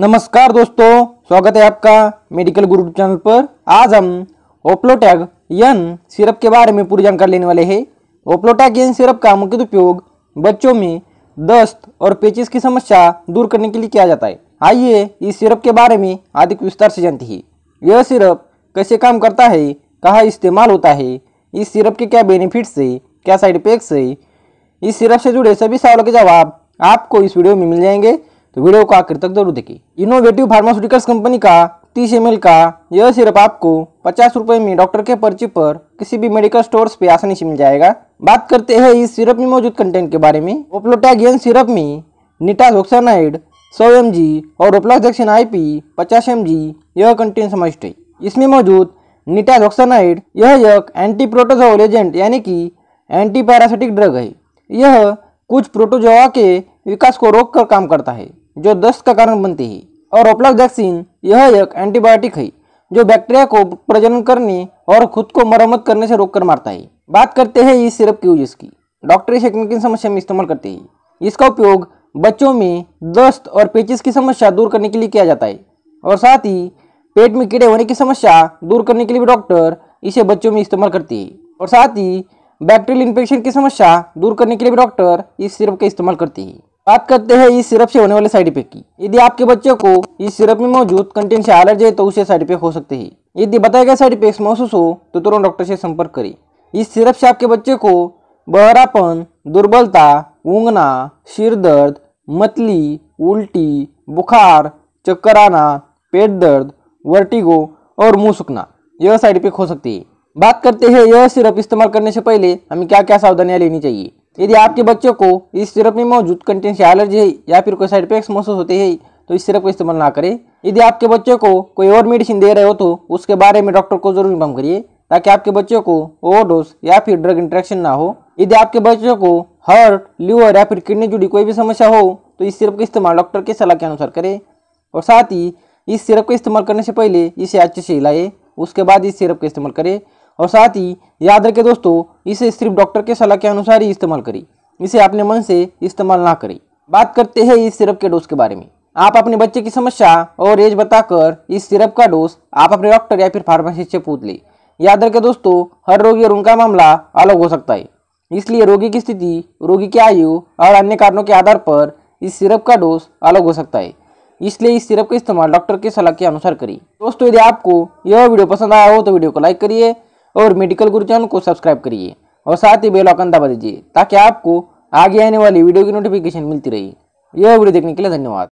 नमस्कार दोस्तों स्वागत है आपका मेडिकल गुरु चैनल पर आज हम ओप्लोटैग यन सिरप के बारे में पूरी जानकारी लेने वाले हैं ओप्लोटैग यन सिरप का मुख्य उपयोग बच्चों में दस्त और पेचिस की समस्या दूर करने के लिए किया जाता है आइए इस सिरप के बारे में अधिक विस्तार से जानते हैं यह सिरप कैसे काम करता है कहाँ इस्तेमाल होता है इस सिरप के क्या बेनिफिट्स है क्या साइड इफेक्ट्स है इस सिरप से जुड़े सभी सवालों के जवाब आपको इस वीडियो में मिल जाएंगे तो वीडियो को आखिर तक जरूर देखे इनोवेटिव फार्मास्यूटिकल्स कंपनी का 30 एम का यह सिरप आपको पचास रुपये में डॉक्टर के पर्ची पर किसी भी मेडिकल स्टोर्स पे आसानी से मिल जाएगा बात करते हैं इस सिरप में मौजूद कंटेंट के बारे में ओप्लोटैगियन सिरप में निटाजोक्सानाइड सौ एम और ओप्लाजक्शन आई पी पचास एम यह कंटेंट समाविष्ट है इसमें मौजूद निटाजोक्सानाइड यह एक एंटी प्रोटोजोल एजेंट यानी कि एंटी पैरासिटिक ड्रग है यह कुछ प्रोटोजोआ के विकास को कर काम करता है जो दस्त का कारण बनती है और ओप्लाजैक्सिन यह एक एंटीबायोटिक है जो बैक्टीरिया को प्रजनन करने और खुद को मरम्मत करने से रोककर मारता है बात करते हैं इस सिरप के यूज की डॉक्टर इसे किन किन समस्या में इस्तेमाल करते हैं इसका उपयोग बच्चों में दस्त और पेचिस की समस्या दूर करने के लिए किया जाता है और साथ ही पेट में कीड़े होने की समस्या दूर करने के लिए भी डॉक्टर इसे बच्चों में इस्तेमाल करते हैं और साथ ही बैक्टीरियल इन्फेक्शन की समस्या दूर करने के लिए भी डॉक्टर इस सिरप का इस्तेमाल करते हैं बात करते हैं इस सिरप से होने वाले साइड इफेक्ट की यदि आपके बच्चे को इस सिरप में मौजूद कंटेंट से एलर्जी है तो उसे साइड इफेक्ट हो सकते हैं यदि बताए गए साइड इफेक्ट महसूस हो तो तुरंत डॉक्टर से संपर्क करें इस सिरप से आपके बच्चे को बहरापन दुर्बलता ऊँगना सिर दर्द मतली उल्टी बुखार चक्कर आना पेट दर्द वर्टिगो और मुंह सूखना यह साइड इफेक्ट हो सकती है बात करते हैं यह सिरप इस्तेमाल करने से पहले हमें क्या क्या सावधानियां लेनी चाहिए यदि आपके बच्चों को इस सिरप में मौजूद कंटेंट से एलर्जी है या फिर कोई साइड इफेक्ट महसूस होते हैं तो इस सिरप का इस्तेमाल ना करें यदि आपके बच्चों को कोई और मेडिसिन दे रहे हो तो उसके बारे में डॉक्टर को जरूर इन्फॉर्म करिए ताकि आपके बच्चों को ओवरडोज या फिर ड्रग इंट्रैक्शन ना हो यदि आपके बच्चों को हार्ट लीवर या फिर किडनी जुड़ी कोई भी समस्या हो तो इस सिरप का इस्तेमाल डॉक्टर के सलाह के अनुसार करें और साथ ही इस सिरप का इस्तेमाल करने से पहले इसे अच्छे से हिलाए उसके बाद इस सिरप का इस्तेमाल करें और साथ ही याद रखें दोस्तों इसे सिर्फ डॉक्टर के सलाह के अनुसार ही इस्तेमाल करें इसे अपने मन से इस्तेमाल ना करें बात करते हैं इस सिरप के डोज के बारे में आप अपने बच्चे की समस्या और एज बताकर इस सिरप का डोज आप अपने डॉक्टर या फिर फार्मासिस्ट से पूछ लें याद रखें दोस्तों हर रोगी और उनका मामला अलग हो सकता है इसलिए रोगी की स्थिति रोगी की आयु और अन्य कारणों के आधार पर इस सिरप का डोज अलग हो सकता है इसलिए इस सिरप का इस्तेमाल डॉक्टर के सलाह के अनुसार करिए दोस्तों यदि आपको यह वीडियो पसंद आया हो तो वीडियो को लाइक करिए और मेडिकल गुरु चैनल को सब्सक्राइब करिए और साथ ही बेलॉकन दबा दीजिए ताकि आपको आगे आने वाली वीडियो की नोटिफिकेशन मिलती रही यह वीडियो देखने के लिए धन्यवाद